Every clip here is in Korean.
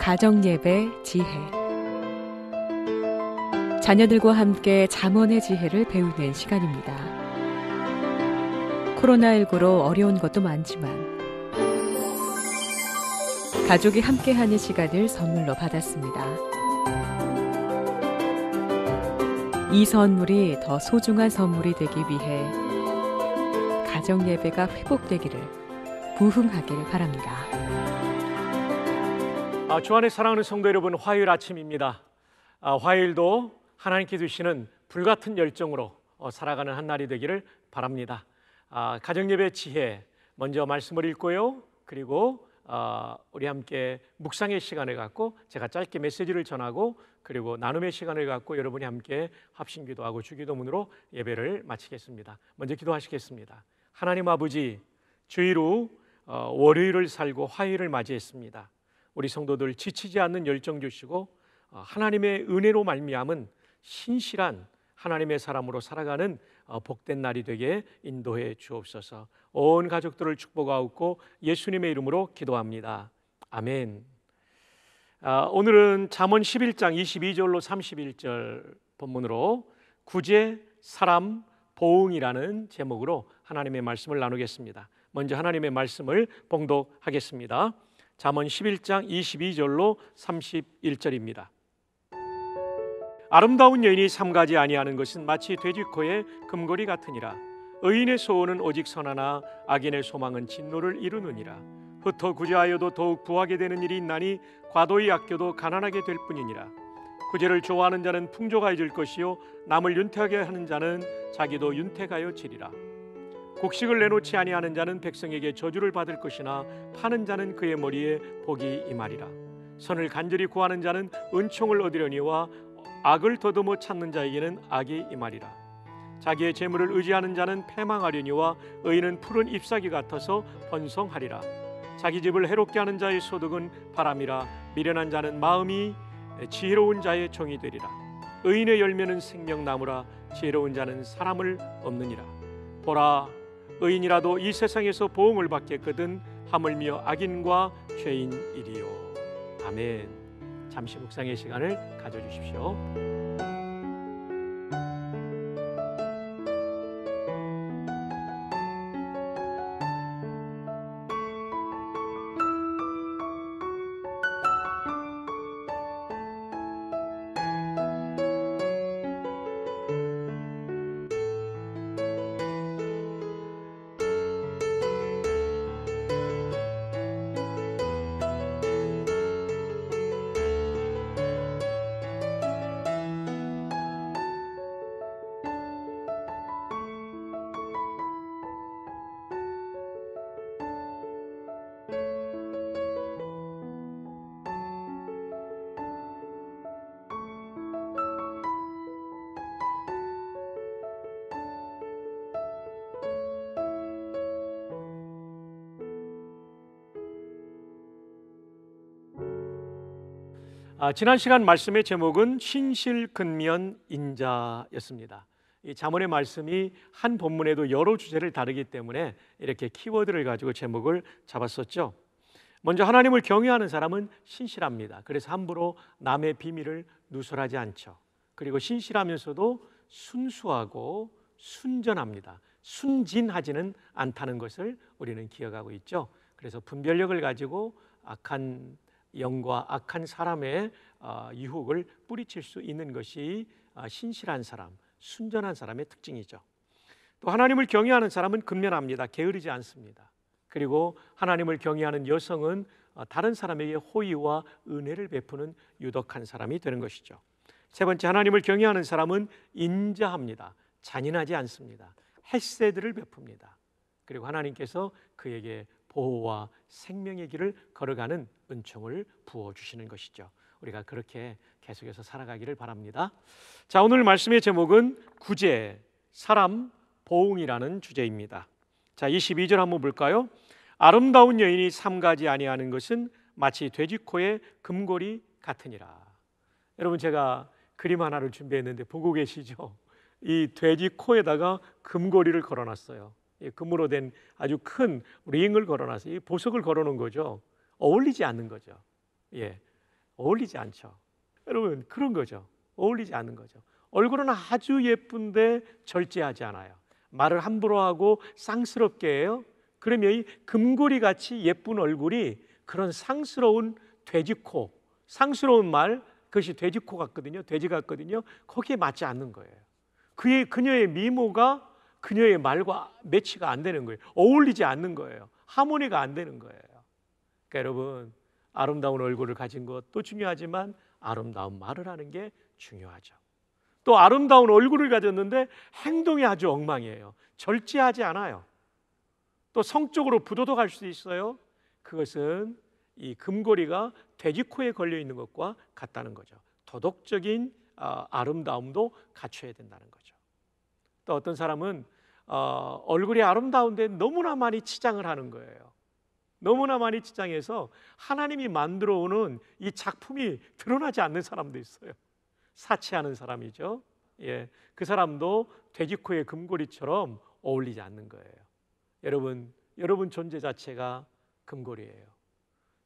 가정예배 지혜 자녀들과 함께 잠원의 지혜를 배우는 시간입니다. 코로나19로 어려운 것도 많지만 가족이 함께하는 시간을 선물로 받았습니다. 이 선물이 더 소중한 선물이 되기 위해 가정예배가 회복되기를 부흥하길 바랍니다. 아, 주안의 사랑하는 성도 여러분, 화요일 아침입니다. 아, 화요일도 하나님께 주시는 불같은 열정으로 어, 살아가는 한 날이 되기를 바랍니다. 아, 가정예배 지혜 먼저 말씀을 읽고요. 그리고 어, 우리 함께 묵상의 시간을 갖고 제가 짧게 메시지를 전하고 그리고 나눔의 시간을 갖고 여러분이 함께 합심기도하고 주기도문으로 예배를 마치겠습니다. 먼저 기도하시겠습니다. 하나님 아버지 주일 후 어, 월요일을 살고 화요일을 맞이했습니다. 우리 성도들 지치지 않는 열정 주시고 어, 하나님의 은혜로 말미암은 신실한 하나님의 사람으로 살아가는 어, 복된 날이 되게 인도해 주옵소서. 온 가족들을 축복하옵고 예수님의 이름으로 기도합니다. 아멘. 아, 오늘은 잠언 11장 22절로 31절 본문으로 구제, 사람, 보응이라는 제목으로 하나님의 말씀을 나누겠습니다. 먼저 하나님의 말씀을 봉독하겠습니다. 잠언 11장 22절로 31절입니다. 아름다운 여인이 삼가지 아니하는 것은 마치 돼지코의 금고리 같으니라. 의인의 소원은 오직 선하나 악인의 소망은 진노를 이루느니라. 흩어 구제하여도 더욱 부하게 되는 일이 있나니 과도히 아껴도 가난하게 될 뿐이니라. 구제를 좋아하는 자는 풍족하여질 것이요 남을 윤택하게 하는 자는 자기도 윤택하여 지리라. 곡식을 내놓지 아니하는 자는 백성에게 저주를 받을 것이나 파는 자는 그의 머리에 복이 임하리라. 선을 간절히 구하는 자는 은총을 얻으려니와 악을 더듬어 찾는 자에게는 악이 임하리라. 자기의 재물을 의지하는 자는 패망하려니와 의인은 푸른 잎사귀 같아서 번성하리라. 자기 집을 해롭게 하는 자의 소득은 바람이라 미련한 자는 마음이 지혜로운 자의 종이 되리라. 의인의 열매는 생명나무라 지혜로운 자는 사람을 얻느니라. 보라 의인이라도 이 세상에서 보응을 받겠거든 하물며 악인과 죄인이리요. 아멘. 잠시 묵상의 시간을 가져주십시오. 아, 지난 시간 말씀의 제목은 신실근면 인자였습니다. 이 자문의 말씀이 한 본문에도 여러 주제를 다루기 때문에 이렇게 키워드를 가지고 제목을 잡았었죠. 먼저 하나님을 경외하는 사람은 신실합니다. 그래서 함부로 남의 비밀을 누설하지 않죠. 그리고 신실하면서도 순수하고 순전합니다. 순진하지는 않다는 것을 우리는 기억하고 있죠. 그래서 분별력을 가지고 악한 영과 악한 사람의 어, 유혹을 뿌리칠 수 있는 것이 어, 신실한 사람, 순전한 사람의 특징이죠. 또 하나님을 경외하는 사람은 근면합니다. 게으르지 않습니다. 그리고 하나님을 경외하는 여성은 어, 다른 사람에게 호의와 은혜를 베푸는 유덕한 사람이 되는 것이죠. 세 번째 하나님을 경외하는 사람은 인자합니다. 잔인하지 않습니다. 햇세들을 베풉니다. 그리고 하나님께서 그에게 보호와 생명의 길을 걸어가는 은총을 부어 주시는 것이죠. 우리가 그렇게 계속해서 살아가기를 바랍니다. 자, 오늘 말씀의 제목은 구제, 사람, 보응이라는 주제입니다. 자, 22절 한번 볼까요? 아름다운 여인이 삼가지 아니하는 것은 마치 돼지코의 금고리 같으니라. 여러분 제가 그림 하나를 준비했는데 보고 계시죠? 이 돼지 코에다가 금고리를 걸어놨어요. 예, 금으로 된 아주 큰 링을 걸어놔서 이 보석을 걸어놓은 거죠. 어울리지 않는 거죠. 예, 어울리지 않죠. 여러분 그런 거죠. 어울리지 않는 거죠. 얼굴은 아주 예쁜데 절제하지 않아요. 말을 함부로 하고 쌍스럽게 해요. 그러면 이 금고리 같이 예쁜 얼굴이 그런 상스러운 돼지코, 상스러운 말 그것이 돼지코 같거든요. 돼지 같거든요. 거기에 맞지 않는 거예요. 그의 그녀의 미모가 그녀의 말과 매치가 안 되는 거예요. 어울리지 않는 거예요. 하모니가 안 되는 거예요. 그러니까 여러분, 아름다운 얼굴을 가진 것도 중요하지만 아름다운 말을 하는 게 중요하죠. 또 아름다운 얼굴을 가졌는데 행동이 아주 엉망이에요. 절제하지 않아요. 또 성적으로 부도덕할 수도 있어요. 그것은 이 금고리가 돼지코에 걸려 있는 것과 같다는 거죠. 도덕적인 아, 아름다움도 갖춰야 된다는 거죠. 또 그러니까 어떤 사람은 어, 얼굴이 아름다운데 너무나 많이 치장을 하는 거예요. 너무나 많이 치장해서 하나님이 만들어 오는 이 작품이 드러나지 않는 사람도 있어요. 사치하는 사람이죠. 예, 그 사람도 돼지코의 금고리처럼 어울리지 않는 거예요. 여러분, 여러분 존재 자체가 금고리예요.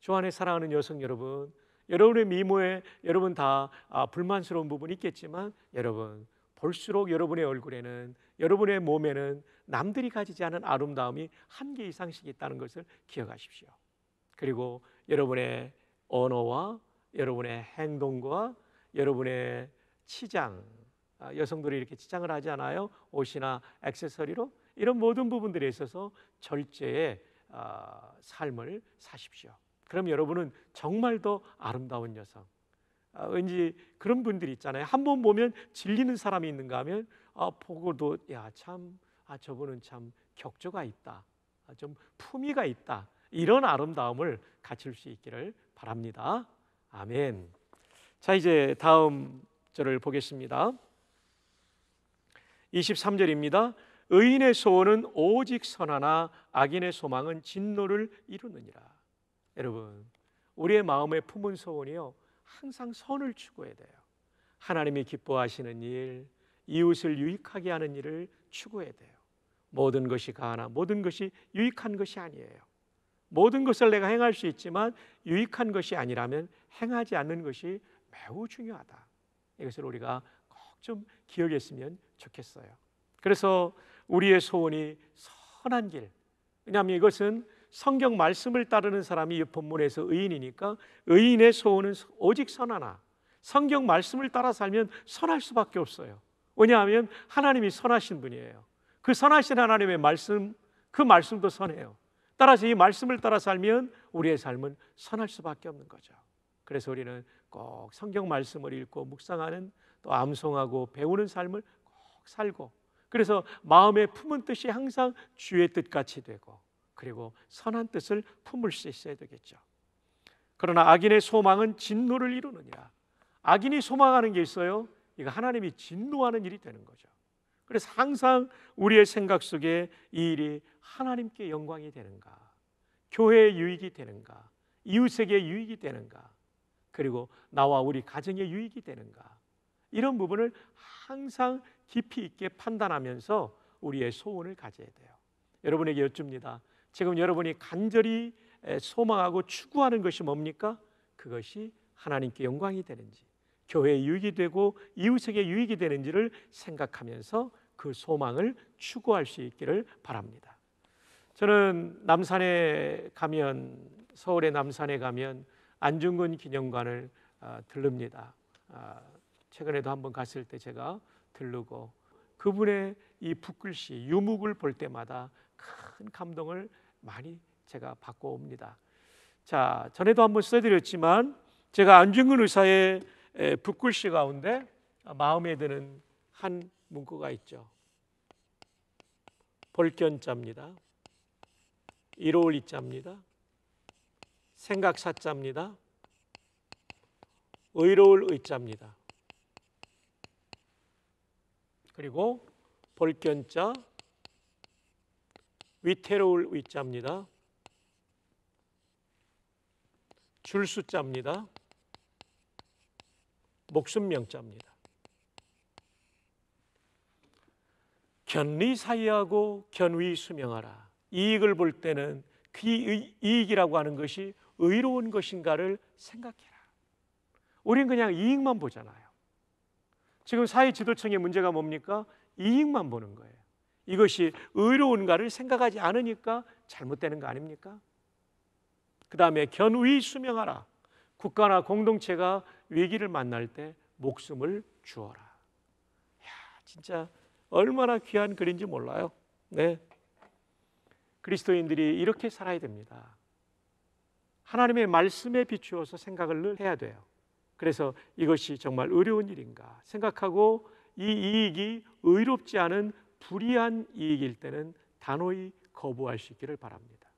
주 안에 사랑하는 여성 여러분, 여러분의 미모에 여러분 다 아, 불만스러운 부분이 있겠지만 여러분 볼수록 여러분의 얼굴에는 여러분의 몸에는 남들이 가지지 않은 아름다움이 한 개 이상씩 있다는 것을 기억하십시오. 그리고 여러분의 언어와 여러분의 행동과 여러분의 치장 아, 여성들이 이렇게 치장을 하지 않아요? 옷이나 액세서리로 이런 모든 부분들에 있어서 절제의 아, 삶을 사십시오. 그럼 여러분은 정말 더 아름다운 여성, 아, 왠지 그런 분들이 있잖아요. 한 번 보면 질리는 사람이 있는가 하면 아, 보고도 야, 참 아, 저분은 참 격조가 있다. 아, 좀 품위가 있다. 이런 아름다움을 갖출 수 있기를 바랍니다. 아멘. 자, 이제 다음 절을 보겠습니다. 23절입니다. 의인의 소원은 오직 선하나 악인의 소망은 진노를 이루느니라. 여러분, 우리의 마음에 품은 소원이요. 항상 선을 추구해야 돼요. 하나님이 기뻐하시는 일, 이웃을 유익하게 하는 일을 추구해야 돼요. 모든 것이 가나 모든 것이 유익한 것이 아니에요. 모든 것을 내가 행할 수 있지만 유익한 것이 아니라면 행하지 않는 것이 매우 중요하다. 이것을 우리가 꼭 좀 기억했으면 좋겠어요. 그래서 우리의 소원이 선한 길. 왜냐하면 이것은 성경 말씀을 따르는 사람이 이 본문에서 의인이니까 의인의 소원은 오직 선하나 성경 말씀을 따라 살면 선할 수밖에 없어요. 왜냐하면 하나님이 선하신 분이에요. 그 선하신 하나님의 말씀 그 말씀도 선해요. 따라서 이 말씀을 따라 살면 우리의 삶은 선할 수밖에 없는 거죠. 그래서 우리는 꼭 성경 말씀을 읽고 묵상하는 또 암송하고 배우는 삶을 꼭 살고 그래서 마음에 품은 뜻이 항상 주의 뜻같이 되고 그리고 선한 뜻을 품을 수 있어야 되겠죠. 그러나 악인의 소망은 진노를 이루느니라. 악인이 소망하는 게 있어요. 이거 하나님이 진노하는 일이 되는 거죠. 그래서 항상 우리의 생각 속에 이 일이 하나님께 영광이 되는가, 교회의 유익이 되는가, 이웃에게 유익이 되는가, 그리고 나와 우리 가정의 유익이 되는가 이런 부분을 항상 깊이 있게 판단하면서 우리의 소원을 가져야 돼요. 여러분에게 여쭙니다. 지금 여러분이 간절히 소망하고 추구하는 것이 뭡니까? 그것이 하나님께 영광이 되는지, 교회에 유익이 되고 이웃에게 유익이 되는지를 생각하면서 그 소망을 추구할 수 있기를 바랍니다. 저는 남산에 가면 서울의 남산에 가면 안중근 기념관을 아, 들릅니다. 아, 최근에도 한번 갔을 때 제가 들르고 그분의 이 붓글씨 유묵을 볼 때마다 큰 감동을 많이 제가 받고 옵니다. 자, 전에도 한번 써드렸지만 제가 안중근 의사의 북글씨 가운데 마음에 드는 한 문구가 있죠. 볼견자입니다. 일월 이자입니다. 생각사자입니다. 의로울 의자입니다. 그리고 볼견자, 위태로울 위자입니다. 줄 숫자입니다. 목숨 명자입니다. 견리 사이하고 견위 수명하라. 이익을 볼 때는 그 이익이라고 하는 것이 의로운 것인가를 생각해라. 우린 그냥 이익만 보잖아요. 지금 사회 지도층의 문제가 뭡니까? 이익만 보는 거예요. 이것이 의로운가를 생각하지 않으니까 잘못되는 거 아닙니까? 그 다음에 견의 수명하라. 국가나 공동체가 위기를 만날 때 목숨을 주어라. 야, 진짜 얼마나 귀한 글인지 몰라요. 네. 그리스도인들이 이렇게 살아야 됩니다. 하나님의 말씀에 비추어서 생각을 늘 해야 돼요. 그래서 이것이 정말 의로운 일인가 생각하고 이 이익이 의롭지 않은 불이한 이익일 때는 단호히 거부할 수 있기를 바랍니다.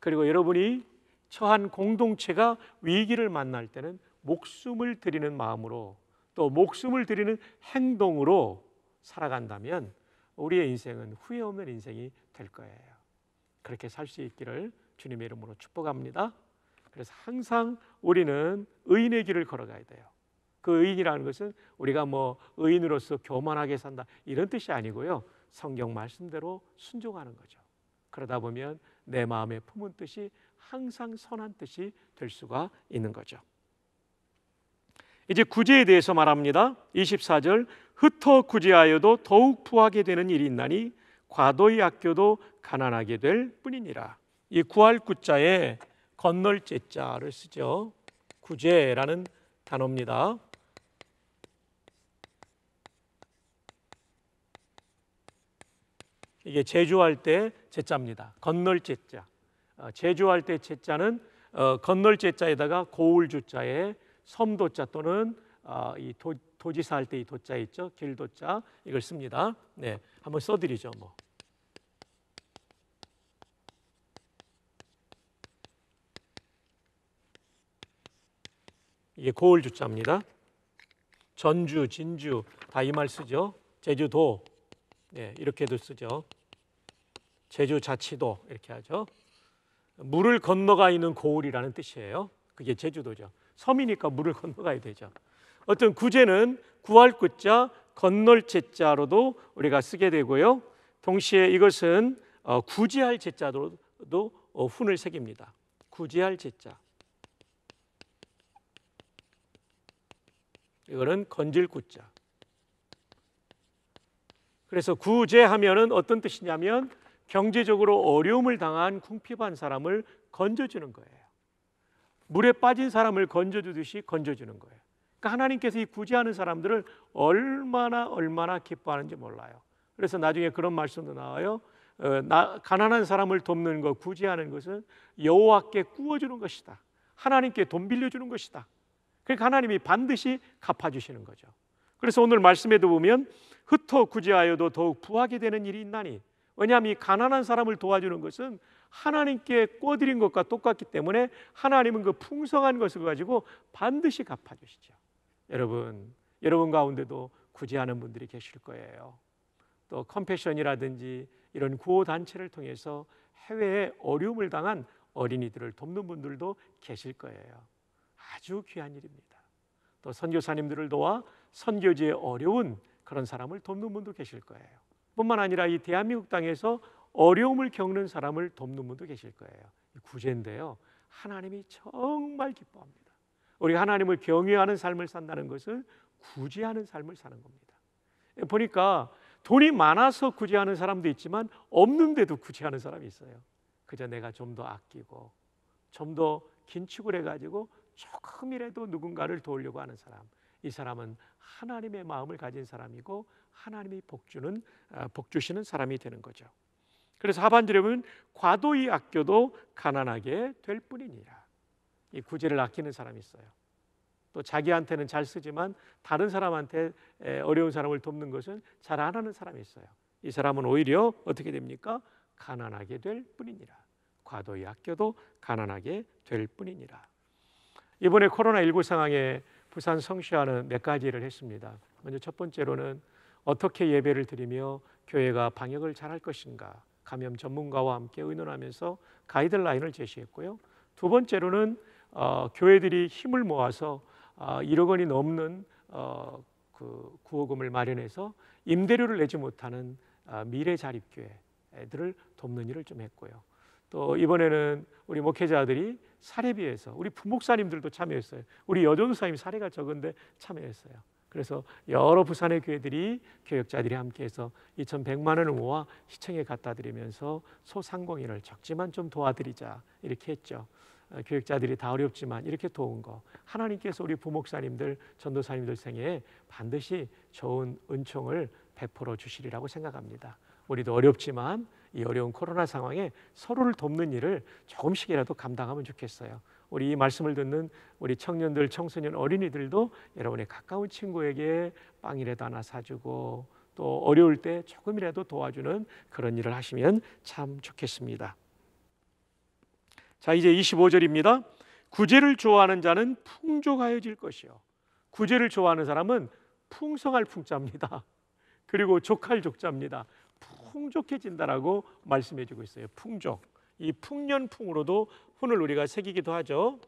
그리고 여러분이 처한 공동체가 위기를 만날 때는 목숨을 드리는 마음으로 또 목숨을 드리는 행동으로 살아간다면 우리의 인생은 후회 없는 인생이 될 거예요. 그렇게 살 수 있기를 주님의 이름으로 축복합니다. 그래서 항상 우리는 의인의 길을 걸어가야 돼요. 그 의인이라는 것은 우리가 뭐 의인으로서 교만하게 산다 이런 뜻이 아니고요. 성경 말씀대로 순종하는 거죠. 그러다 보면 내 마음에 품은 뜻이 항상 선한 뜻이 될 수가 있는 거죠. 이제 구제에 대해서 말합니다. 24절 흩어 구제하여도 더욱 부하게 되는 일이 있나니 과도히 아껴도 가난하게 될 뿐이니라. 이 구할 구자에 건널 제자를 쓰죠. 구제라는 단어입니다. 이게 제주할때 제자입니다. 건널 제자. 어, 제조할 때 제자는 어, 건널 제자에다가 고울 주자에 섬도자 또는 어, 이 도, 도지사 할때이 도자 있죠. 길도자 이걸 씁니다. 네, 한번 써드리죠. 뭐. 이게 고을 주자입니다. 전주, 진주 다 이 말 쓰죠. 제주도 네, 이렇게도 쓰죠. 제주 자치도 이렇게 하죠. 물을 건너가 있는 고을이라는 뜻이에요. 그게 제주도죠. 섬이니까 물을 건너가야 되죠. 어떤 구제는 구할 구자 건널 제자로도 우리가 쓰게 되고요. 동시에 이것은 어, 구제할 제자로도 어, 훈을 새깁니다. 구제할 제자. 이거는 건질 구자. 그래서 구제하면은 어떤 뜻이냐면 경제적으로 어려움을 당한 궁핍한 사람을 건져주는 거예요. 물에 빠진 사람을 건져주듯이 건져주는 거예요. 그러니까 하나님께서 이 구제하는 사람들을 얼마나 얼마나 기뻐하는지 몰라요. 그래서 나중에 그런 말씀도 나와요. 어, 나, 가난한 사람을 돕는 것, 구제하는 것은 여호와께 구워주는 것이다. 하나님께 돈 빌려주는 것이다. 그러니까 하나님이 반드시 갚아주시는 거죠. 그래서 오늘 말씀에도 보면 흩어 구제하여도 더욱 부하게 되는 일이 있나니 왜냐하면 이 가난한 사람을 도와주는 것은 하나님께 꿔드린 것과 똑같기 때문에 하나님은 그 풍성한 것을 가지고 반드시 갚아주시죠. 여러분, 여러분 가운데도 구제하는 분들이 계실 거예요. 또 컴패션이라든지 이런 구호 단체를 통해서 해외에 어려움을 당한 어린이들을 돕는 분들도 계실 거예요. 아주 귀한 일입니다. 또 선교사님들을 도와 선교지에 어려운 그런 사람을 돕는 분도 계실 거예요. 뿐만 아니라 이 대한민국 땅에서 어려움을 겪는 사람을 돕는 분도 계실 거예요. 구제인데요. 하나님이 정말 기뻐합니다. 우리 하나님을 경외하는 삶을 산다는 것은 구제하는 삶을 사는 겁니다. 예, 보니까 돈이 많아서 구제하는 사람도 있지만 없는데도 구제하는 사람이 있어요. 그저 내가 좀 더 아끼고 좀 더 긴축을 해가지고 조금이라도 누군가를 도우려고 하는 사람. 이 사람은 하나님의 마음을 가진 사람이고 하나님이 복주는 어, 복주시는 사람이 되는 거죠. 그래서 하반절에 보면 과도히 아껴도 가난하게 될 뿐이니라. 이 구제를 아끼는 사람이 있어요. 또 자기한테는 잘 쓰지만 다른 사람한테 어려운 사람을 돕는 것은 잘 안 하는 사람이 있어요. 이 사람은 오히려 어떻게 됩니까? 가난하게 될 뿐이니라. 과도히 아껴도 가난하게 될 뿐이니라. 이번에 코로나 19 상황에 부산 성취하는몇 가지를 했습니다. 먼저 첫 번째로는 어떻게 예배를 드리며 교회가 방역을 잘할 것인가 감염 전문가와 함께 의논하면서 가이드라인을 제시했고요. 두 번째로는 어, 교회들이 힘을 모아서 어, 아, 1억 원이 넘는 어, 그 구호금을 마련해서 임대료를 내지 못하는 어, 미래 자립교회들을 돕는 일을 좀 했고요. 또 이번에는 우리 목회자들이 사례비에서 우리 부목사님들도 참여했어요. 우리 여전사님 사례가 적은데 참여했어요. 그래서 여러 부산의 교회들이 교역자들이 함께해서 2,100만 원을 모아 시청에 갖다 드리면서 소상공인을 적지만 좀 도와드리자 이렇게 했죠. 어, 교역자들이 다 어렵지만 이렇게 도운 거 하나님께서 우리 부목사님들 전도사님들 생에 반드시 좋은 은총을 베풀어 주시리라고 생각합니다. 우리도 어렵지만 이 어려운 코로나 상황에 서로를 돕는 일을 조금씩이라도 감당하면 좋겠어요. 우리 이 말씀을 듣는 우리 청년들, 청소년, 어린이들도 여러분의 가까운 친구에게 빵이라도 하나 사주고 또 어려울 때 조금이라도 도와주는 그런 일을 하시면 참 좋겠습니다. 자, 이제 25절입니다. 구제를 좋아하는 자는 풍족하여질 것이요. 구제를 좋아하는 사람은 풍성할 풍자입니다. 그리고 족할 족자입니다. 풍족해진다라고 말씀해 주고 있어요. 풍족. 이 풍년풍으로도 훈을 우리가 새기기도 하죠.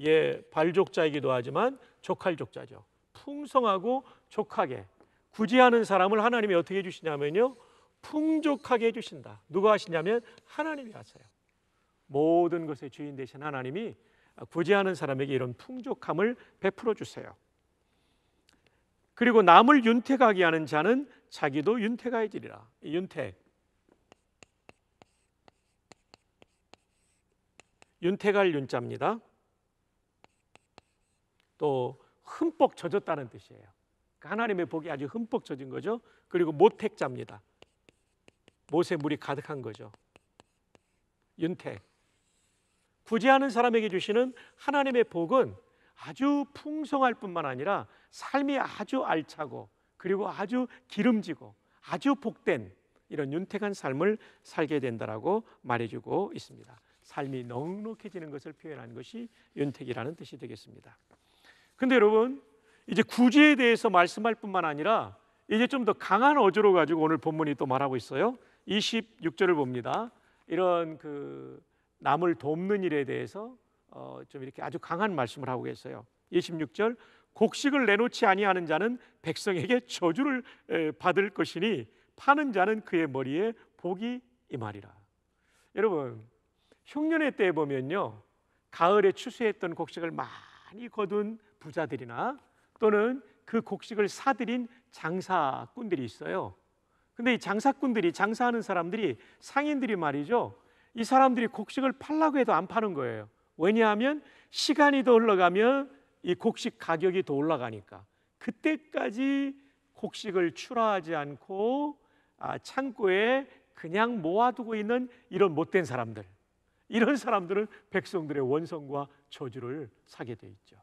예, 발족자이기도 하지만 족할족자죠. 풍성하고 족하게 구제하는 사람을 하나님이 어떻게 해 주시냐면요. 풍족하게 해 주신다. 누가 하시냐면 하나님이 하세요. 모든 것의 주인 되신 하나님이 구제하는 사람에게 이런 풍족함을 베풀어 주세요. 그리고 남을 윤택하게 하는 자는 자기도 윤택하여지리라. 윤택. 윤택할 윤자입니다. 또 흠뻑 젖었다는 뜻이에요. 그러니까 하나님의 복이 아주 흠뻑 젖은 거죠. 그리고 모택자입니다. 못에 물이 가득한 거죠. 윤택. 구제하는 사람에게 주시는 하나님의 복은 아주 풍성할 뿐만 아니라 삶이 아주 알차고 그리고 아주 기름지고 아주 복된 이런 윤택한 삶을 살게 된다라고 말해주고 있습니다. 삶이 넉넉해지는 것을 표현한 것이 윤택이라는 뜻이 되겠습니다. 근데 여러분 이제 구제에 대해서 말씀할 뿐만 아니라 이제 좀 더 강한 어조로 가지고 오늘 본문이 또 말하고 있어요. 26절을 봅니다. 이런 그 남을 돕는 일에 대해서 어, 좀 이렇게 아주 강한 말씀을 하고 계세요. 26절 곡식을 내놓지 아니하는 자는 백성에게 저주를 받을 것이니 파는 자는 그의 머리에 복이 임하리라. 여러분 흉년의 때에 보면요 가을에 추수했던 곡식을 많이 거둔 부자들이나 또는 그 곡식을 사들인 장사꾼들이 있어요. 근데 이 장사꾼들이 장사하는 사람들이 상인들이 말이죠. 이 사람들이 곡식을 팔라고 해도 안 파는 거예요. 왜냐하면 시간이 더 흘러가면 이 곡식 가격이 더 올라가니까 그때까지 곡식을 출하하지 않고 아, 창고에 그냥 모아두고 있는 이런 못된 사람들 이런 사람들은 백성들의 원성과 저주를 사게 돼 있죠.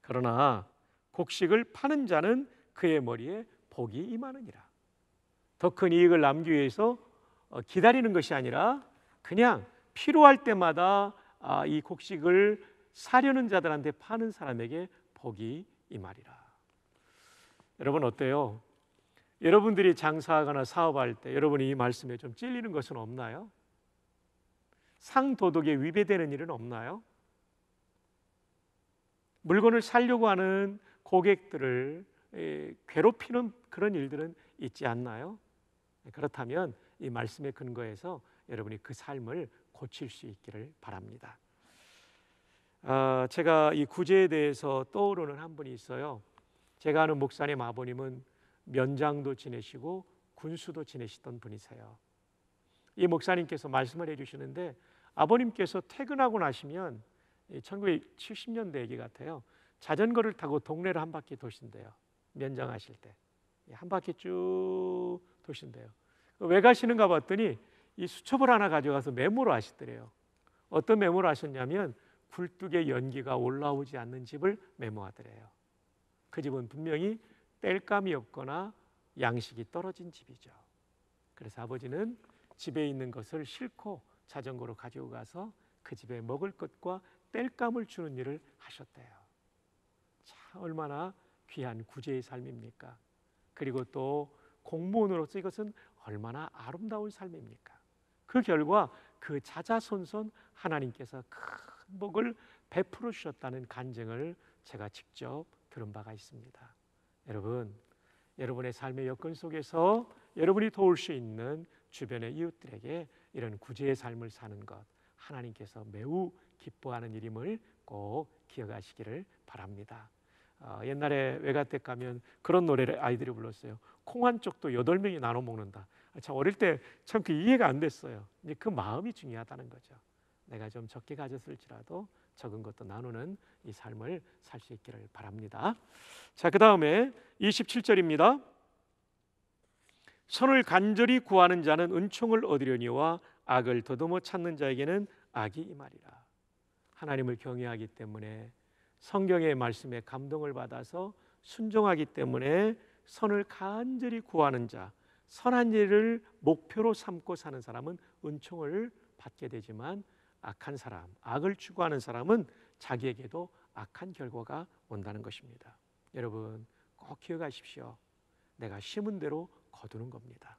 그러나 곡식을 파는 자는 그의 머리에 복이 임하느니라. 더 큰 이익을 남기 위해서 어, 기다리는 것이 아니라 그냥 필요할 때마다 아, 이 곡식을 사려는 자들한테 파는 사람에게 복이 임하리라. 여러분 어때요? 여러분들이 장사하거나 사업할 때 여러분이 이 말씀에 좀 찔리는 것은 없나요? 상도덕에 위배되는 일은 없나요? 물건을 살려고 하는 고객들을 괴롭히는 그런 일들은 있지 않나요? 네, 그렇다면 이 말씀의 근거에서 여러분이 그 삶을 고칠 수 있기를 바랍니다. 아, 제가 이 구제에 대해서 떠오르는 한 분이 있어요. 제가 아는 목사님 아버님은 면장도 지내시고 군수도 지내시던 분이세요. 이 목사님께서 말씀을 해주시는데 아버님께서 퇴근하고 나시면 1970년대 얘기 같아요. 자전거를 타고 동네를 한 바퀴 도신대요. 면장하실 때. 예, 한 바퀴 쭉 도신대요. 왜 가시는가 봤더니 이 수첩을 하나 가져가서 메모를 하시더래요. 어떤 메모를 하셨냐면 굴뚝에 연기가 올라오지 않는 집을 메모하더래요. 그 집은 분명히 땔감이 없거나 양식이 떨어진 집이죠. 그래서 아버지는 집에 있는 것을 싣고 자전거로 가지고 가서 그 집에 먹을 것과 땔감을 주는 일을 하셨대요. 참 얼마나 귀한 구제의 삶입니까? 그리고 또 공무원으로서 이것은 얼마나 아름다운 삶입니까? 그 결과 그 자자손손 하나님께서 큰 복을 베풀어 주셨다는 간증을 제가 직접 들은 바가 있습니다. 여러분, 여러분의 삶의 여건 속에서 여러분이 도울 수 있는 주변의 이웃들에게 이런 구제의 삶을 사는 것 하나님께서 매우 기뻐하는 일임을 꼭 기억하시기를 바랍니다. 아, 옛날에 외가댁 가면 그런 노래를 아이들이 불렀어요. 콩 한 쪽도 여덟 명이 나눠 먹는다. 아, 참 어릴 때참 그 이해가 안 됐어요. 이제 그 마음이 중요하다는 거죠. 내가 좀 적게 가졌을지라도 적은 것도 나누는 이 삶을 살 수 있기를 바랍니다. 자, 그 다음에 27절입니다. 선을 간절히 구하는 자는 은총을 얻으려니와 악을 더듬어 찾는 자에게는 악이 임하리라. 하나님을 경외하기 때문에 성경의 말씀에 감동을 받아서 순종하기 때문에 선을 간절히 구하는 자, 선한 일을 목표로 삼고 사는 사람은 은총을 받게 되지만 악한 사람, 악을 추구하는 사람은 자기에게도 악한 결과가 온다는 것입니다. 여러분 꼭 기억하십시오. 내가 심은 대로 거두는 겁니다.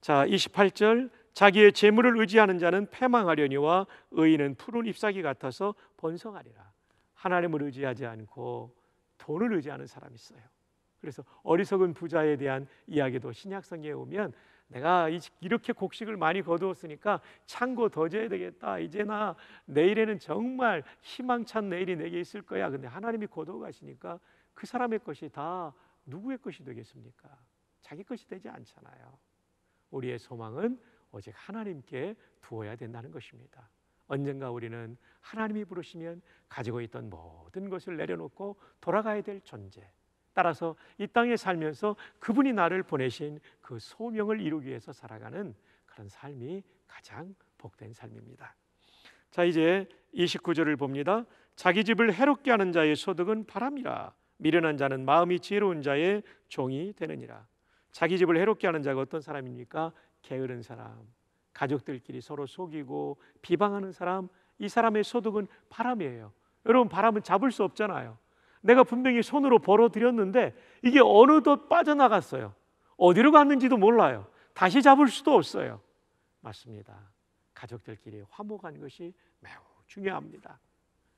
자, 28절 자기의 재물을 의지하는 자는 패망하려니와 의인은 푸른 잎사귀 같아서 번성하리라. 하나님을 의지하지 않고 돈을 의지하는 사람이 있어요. 그래서 어리석은 부자에 대한 이야기도 신약성에 오면 내가 이렇게 곡식을 많이 거두었으니까 창고 더 져야 되겠다. 이제 나 내일에는 정말 희망찬 내일이 내게 있을 거야. 근데 하나님이 거두어 가시니까 그 사람의 것이 다 누구의 것이 되겠습니까? 자기 것이 되지 않잖아요. 우리의 소망은 오직 하나님께 두어야 된다는 것입니다. 언젠가 우리는 하나님이 부르시면 가지고 있던 모든 것을 내려놓고 돌아가야 될 존재. 따라서 이 땅에 살면서 그분이 나를 보내신 그 소명을 이루기 위해서 살아가는 그런 삶이 가장 복된 삶입니다. 자, 이제 29절을 봅니다. 자기 집을 해롭게 하는 자의 소득은 바람이라. 미련한 자는 마음이 지혜로운 자의 종이 되느니라. 자기 집을 해롭게 하는 자가 어떤 사람입니까? 게으른 사람. 가족들끼리 서로 속이고 비방하는 사람, 이 사람의 소득은 바람이에요. 여러분, 바람은 잡을 수 없잖아요. 내가 분명히 손으로 벌어들였는데 이게 어느덧 빠져나갔어요. 어디로 갔는지도 몰라요. 다시 잡을 수도 없어요. 맞습니다. 가족들끼리 화목한 것이 매우 중요합니다.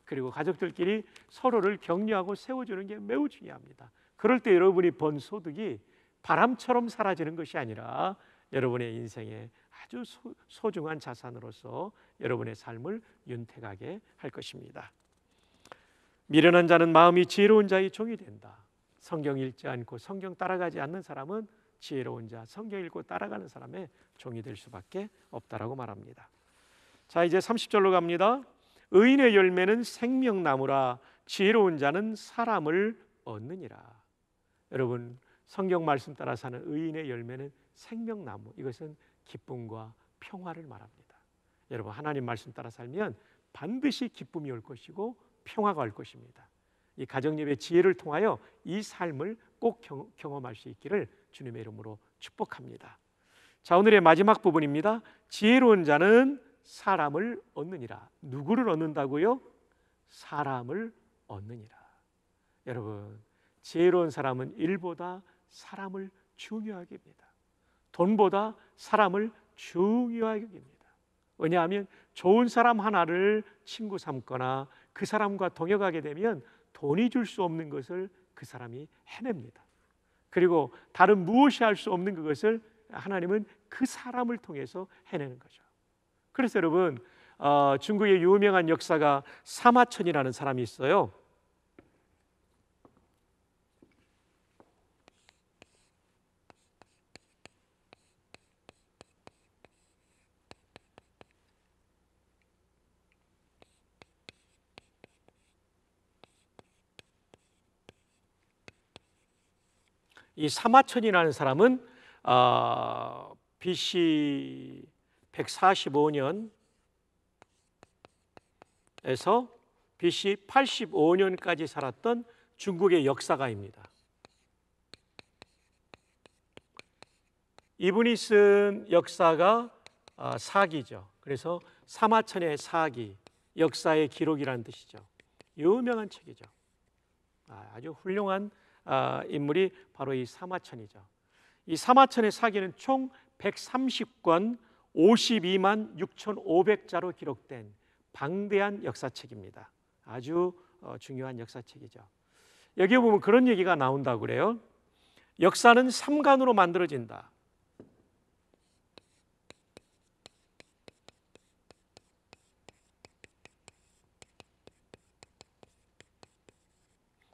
그리고 가족들끼리 서로를 격려하고 세워주는 게 매우 중요합니다. 그럴 때 여러분이 번 소득이 바람처럼 사라지는 것이 아니라 여러분의 인생에 아주 소중한 자산으로서 여러분의 삶을 윤택하게 할 것입니다. 미련한 자는 마음이 지혜로운 자의 종이 된다. 성경 읽지 않고 성경 따라가지 않는 사람은 지혜로운 자, 성경 읽고 따라가는 사람의 종이 될 수밖에 없다라고 말합니다. 자, 이제 30절로 갑니다. 의인의 열매는 생명나무라 지혜로운 자는 사람을 얻느니라. 여러분, 성경 말씀 따라 사는 의인의 열매는 생명나무. 이것은 기쁨과 평화를 말합니다. 여러분 하나님 말씀 따라 살면 반드시 기쁨이 올 것이고 평화가 올 것입니다. 이 가정예배 지혜를 통하여 이 삶을 꼭 경험할 수 있기를 주님의 이름으로 축복합니다. 자, 오늘의 마지막 부분입니다. 지혜로운 자는 사람을 얻느니라. 누구를 얻는다고요? 사람을 얻느니라. 여러분, 지혜로운 사람은 일보다 사람을 중요하게 봅니다. 돈보다 사람을 중요하게 여깁니다. 왜냐하면 좋은 사람 하나를 친구 삼거나 그 사람과 동역하게 되면 돈이 줄 수 없는 것을 그 사람이 해냅니다. 그리고 다른 무엇이 할 수 없는 그것을 하나님은 그 사람을 통해서 해내는 거죠. 그래서 여러분 어, 중국의 유명한 역사가 사마천이라는 사람이 있어요. 이 사마천이라는 사람은 어, BC 145년에서 BC 85년까지 살았던 중국의 역사가입니다. 이분이 쓴 역사가 어, 사기죠. 그래서 사마천의 사기, 역사의 기록이라는 뜻이죠. 유명한 책이죠. 아, 아주 훌륭한 아, 인물이 바로 이 사마천이죠. 이 사마천의 사기는 총 130권 52만 6,500자로 기록된 방대한 역사책입니다. 아주 어, 중요한 역사책이죠. 여기에 보면 그런 얘기가 나온다고 그래요. 역사는 삼간으로 만들어진다.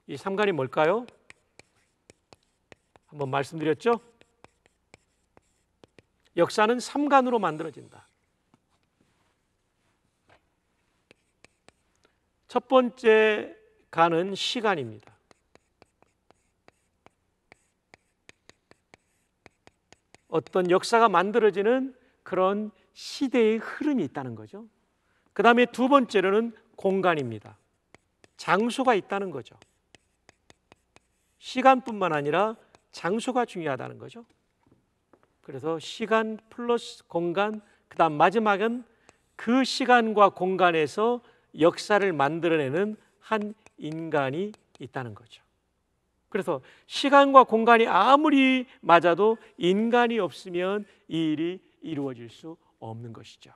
이 삼간이 뭘까요? 한번 말씀드렸죠? 역사는 삼간으로 만들어진다. 첫 번째 간은 시간입니다. 어떤 역사가 만들어지는 그런 시대의 흐름이 있다는 거죠. 그 다음에 두 번째로는 공간입니다. 장소가 있다는 거죠. 시간뿐만 아니라 장소가 중요하다는 거죠. 그래서 시간 플러스 공간, 그다음 마지막은 그 시간과 공간에서 역사를 만들어내는 한 인간이 있다는 거죠. 그래서 시간과 공간이 아무리 맞아도 인간이 없으면 이 일이 이루어질 수 없는 것이죠.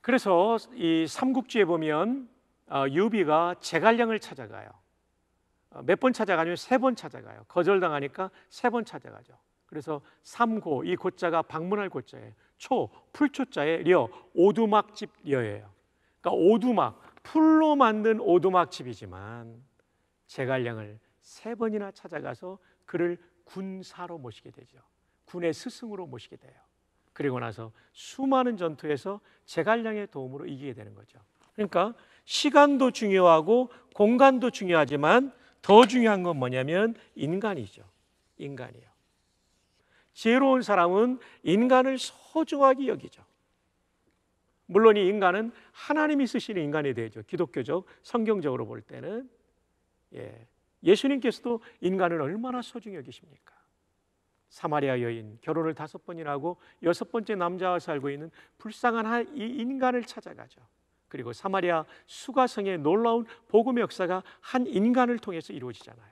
그래서 이 삼국지에 보면 아, 유비가 제갈량을 찾아가요. 어, 몇번 찾아가냐면 세 번 찾아가요. 거절당하니까 세 번 찾아가죠. 그래서 삼고 이 고자가 방문할 고자예요. 초풀초자에려 오두막집 려예요. 그러니까 오두막 풀로 만든 오두막집이지만 제갈량을 세 번이나 찾아가서 그를 군사로 모시게 되죠. 군의 스승으로 모시게 돼요. 그리고 나서 수많은 전투에서 제갈량의 도움으로 이기게 되는 거죠. 그러니까 시간도 중요하고 공간도 중요하지만 더 중요한 건 뭐냐면 인간이죠. 인간이요. 지혜로운 사람은 인간을 소중하게 여기죠. 물론 이 인간은 하나님이 쓰시는 인간에 대죠 기독교적, 성경적으로 볼 때는 예. 예수님께서도 인간을 얼마나 소중히 여기십니까? 사마리아 여인 결혼을 다섯 번이나 하고 여섯 번째 남자와 살고 있는 불쌍한 이 인간을 찾아가죠. 그리고 사마리아 수가성의 놀라운 복음의 역사가 한 인간을 통해서 이루어지잖아요.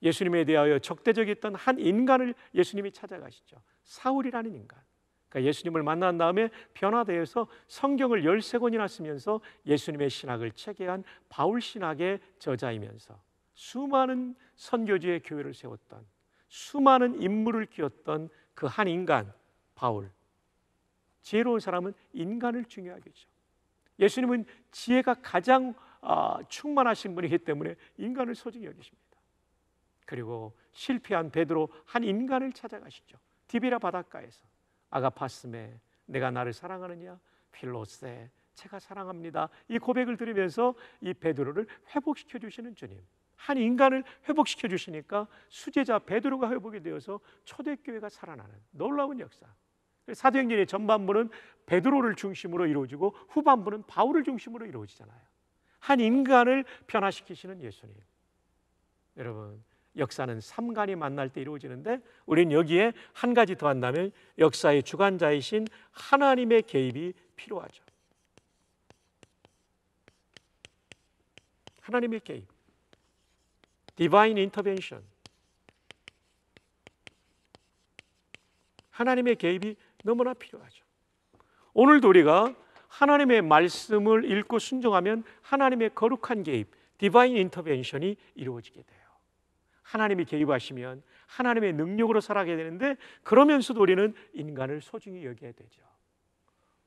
예수님에 대하여 적대적이었던 한 인간을 예수님이 찾아가시죠. 사울이라는 인간. 그러니까 예수님을 만난 다음에 변화되어서 성경을 열세 권이나 쓰면서 예수님의 신학을 체계한 바울 신학의 저자이면서 수많은 선교지의 교회를 세웠던 수많은 인물을 키웠던 그 한 인간 바울. 지혜로운 사람은 인간을 중요하게 죠 예수님은 지혜가 가장 아, 충만하신 분이기 때문에 인간을 소중히 여기십니다. 그리고 실패한 베드로 한 인간을 찾아가시죠. 디비라 바닷가에서 아가파스메 내가 나를 사랑하느냐 필로세 제가 사랑합니다. 이 고백을 들으면서 이 베드로를 회복시켜 주시는 주님. 한 인간을 회복시켜 주시니까 수제자 베드로가 회복이 되어서 초대교회가 살아나는 놀라운 역사. 사도행전의 전반부는 베드로를 중심으로 이루어지고 후반부는 바울을 중심으로 이루어지잖아요. 한 인간을 변화시키시는 예수님. 여러분, 역사는 삼간이 만날 때 이루어지는데 우리는 여기에 한 가지 더한다면 역사의 주관자이신 하나님의 개입이 필요하죠. 하나님의 개입. 디바인 인터벤션. 하나님의 개입이 너무나 필요하죠. 오늘도 우리가 하나님의 말씀을 읽고 순종하면 하나님의 거룩한 개입, 디바인 인터벤션이 이루어지게 돼요. 하나님이 개입하시면 하나님의 능력으로 살아가게 되는데 그러면서도 우리는 인간을 소중히 여겨야 되죠.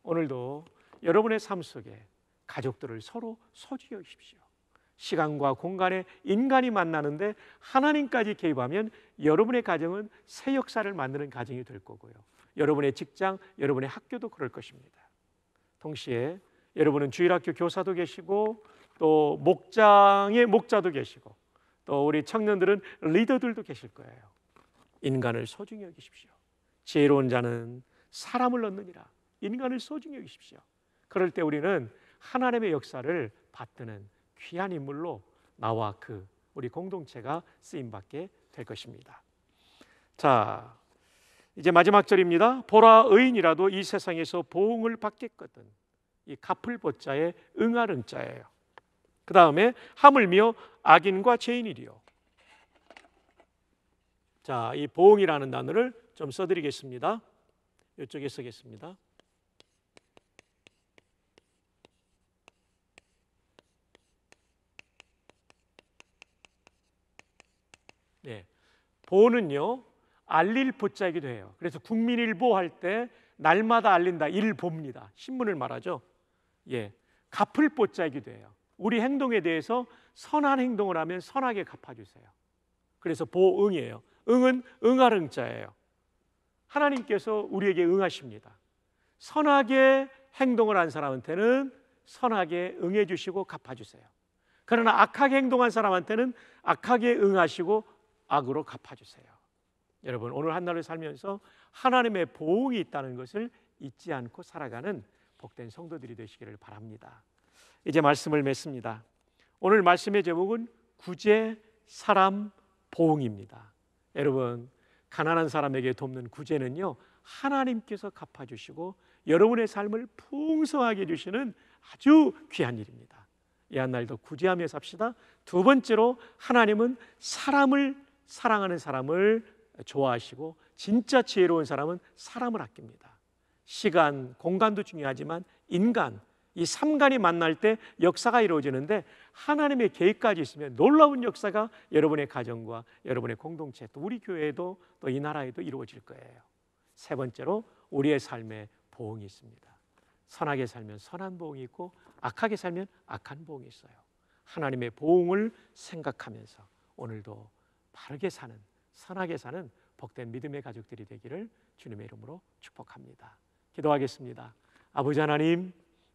오늘도 여러분의 삶 속에 가족들을 서로 소중히 여십시오. 시간과 공간에 인간이 만나는데 하나님까지 개입하면 여러분의 가정은 새 역사를 만드는 가정이 될 거고요. 여러분의 직장, 여러분의 학교도 그럴 것입니다. 동시에 여러분은 주일학교 교사도 계시고 또 목장의 목자도 계시고 또 우리 청년들은 리더들도 계실 거예요. 인간을 소중히 여기십시오. 지혜로운 자는 사람을 얻느니라. 인간을 소중히 여기십시오. 그럴 때 우리는 하나님의 역사를 받드는 귀한 인물로 나와 그 우리 공동체가 쓰임 받게 될 것입니다. 자, 이제 마지막 절입니다. 보라 의인이라도 이 세상에서 보응을 받겠거든. 이 갚을 보자에 응아른 자예요. 그 다음에 하물며 악인과 죄인이리요. 자, 이 보응이라는 단어를 좀 써드리겠습니다. 이쪽에 쓰겠습니다. 네, 보는요 알릴 보자이기도 해요. 그래서 국민일보 할 때 날마다 알린다 일봅니다 신문을 말하죠. 예, 갚을 보자이기도 해요. 우리 행동에 대해서 선한 행동을 하면 선하게 갚아주세요. 그래서 보응이에요. 응은 응할 응자예요. 하나님께서 우리에게 응하십니다. 선하게 행동을 한 사람한테는 선하게 응해 주시고 갚아 주세요. 그러나 악하게 행동한 사람한테는 악하게 응하시고 악으로 갚아 주세요. 여러분 오늘 한날을 살면서 하나님의 보응이 있다는 것을 잊지 않고 살아가는 복된 성도들이 되시기를 바랍니다. 이제 말씀을 맺습니다. 오늘 말씀의 제목은 구제 사람 보응입니다. 여러분 가난한 사람에게 돕는 구제는요 하나님께서 갚아주시고 여러분의 삶을 풍성하게 주시는 아주 귀한 일입니다. 이 한날도 구제하며 삽시다. 두 번째로 하나님은 사람을 사랑하는 사람을 좋아하시고 진짜 지혜로운 사람은 사람을 아낍니다. 시간, 공간도 중요하지만 인간, 이 삼간이 만날 때 역사가 이루어지는데 하나님의 계획까지 있으면 놀라운 역사가 여러분의 가정과 여러분의 공동체 또 우리 교회에도 또 이 나라에도 이루어질 거예요. 세 번째로 우리의 삶에 보응이 있습니다. 선하게 살면 선한 보응이 있고 악하게 살면 악한 보응이 있어요. 하나님의 보응을 생각하면서 오늘도 바르게 사는 선하게 사는 복된 믿음의 가족들이 되기를 주님의 이름으로 축복합니다. 기도하겠습니다. 아버지 하나님,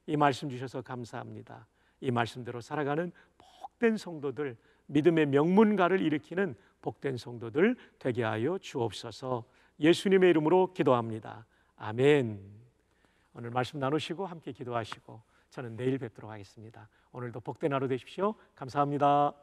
이 말씀 주셔서 감사합니다. 이 말씀대로 살아가는 복된 성도들, 믿음의 명문가를 일으키는 복된 성도들 되게 하여 주옵소서. 예수님의 이름으로 기도합니다. 아멘. 오늘 말씀 나누시고 함께 기도하시고 저는 내일 뵙도록 하겠습니다. 오늘도 복된 하루 되십시오. 감사합니다.